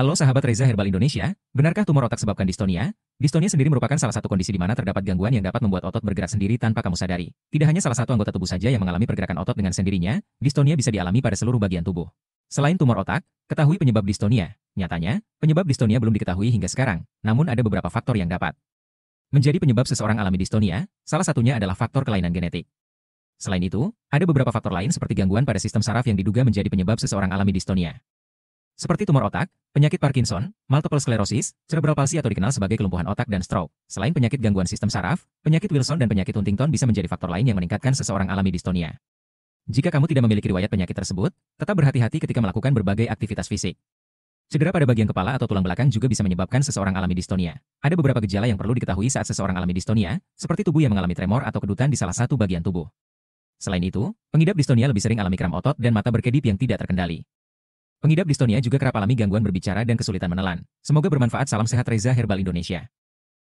Halo sahabat Reza Herbal Indonesia, benarkah tumor otak sebabkan distonia? Distonia sendiri merupakan salah satu kondisi di mana terdapat gangguan yang dapat membuat otot bergerak sendiri tanpa kamu sadari. Tidak hanya salah satu anggota tubuh saja yang mengalami pergerakan otot dengan sendirinya, distonia bisa dialami pada seluruh bagian tubuh. Selain tumor otak, ketahui penyebab distonia. Nyatanya, penyebab distonia belum diketahui hingga sekarang, namun ada beberapa faktor yang dapat menjadi penyebab seseorang alami distonia, salah satunya adalah faktor kelainan genetik. Selain itu, ada beberapa faktor lain seperti gangguan pada sistem saraf yang diduga menjadi penyebab seseorang alami distonia. Seperti tumor otak, Penyakit Parkinson, multiple sclerosis, cerebral palsy atau dikenal sebagai kelumpuhan otak dan stroke. Selain penyakit gangguan sistem saraf, penyakit Wilson dan penyakit Huntington bisa menjadi faktor lain yang meningkatkan seseorang alami distonia. Jika kamu tidak memiliki riwayat penyakit tersebut, tetap berhati-hati ketika melakukan berbagai aktivitas fisik. Cedera pada bagian kepala atau tulang belakang juga bisa menyebabkan seseorang alami distonia. Ada beberapa gejala yang perlu diketahui saat seseorang alami distonia, seperti tubuh yang mengalami tremor atau kedutan di salah satu bagian tubuh. Selain itu, pengidap distonia lebih sering alami kram otot dan mata berkedip yang tidak terkendali. Pengidap distonia juga kerap alami gangguan berbicara dan kesulitan menelan. Semoga bermanfaat. Salam sehat Reza Herbal Indonesia.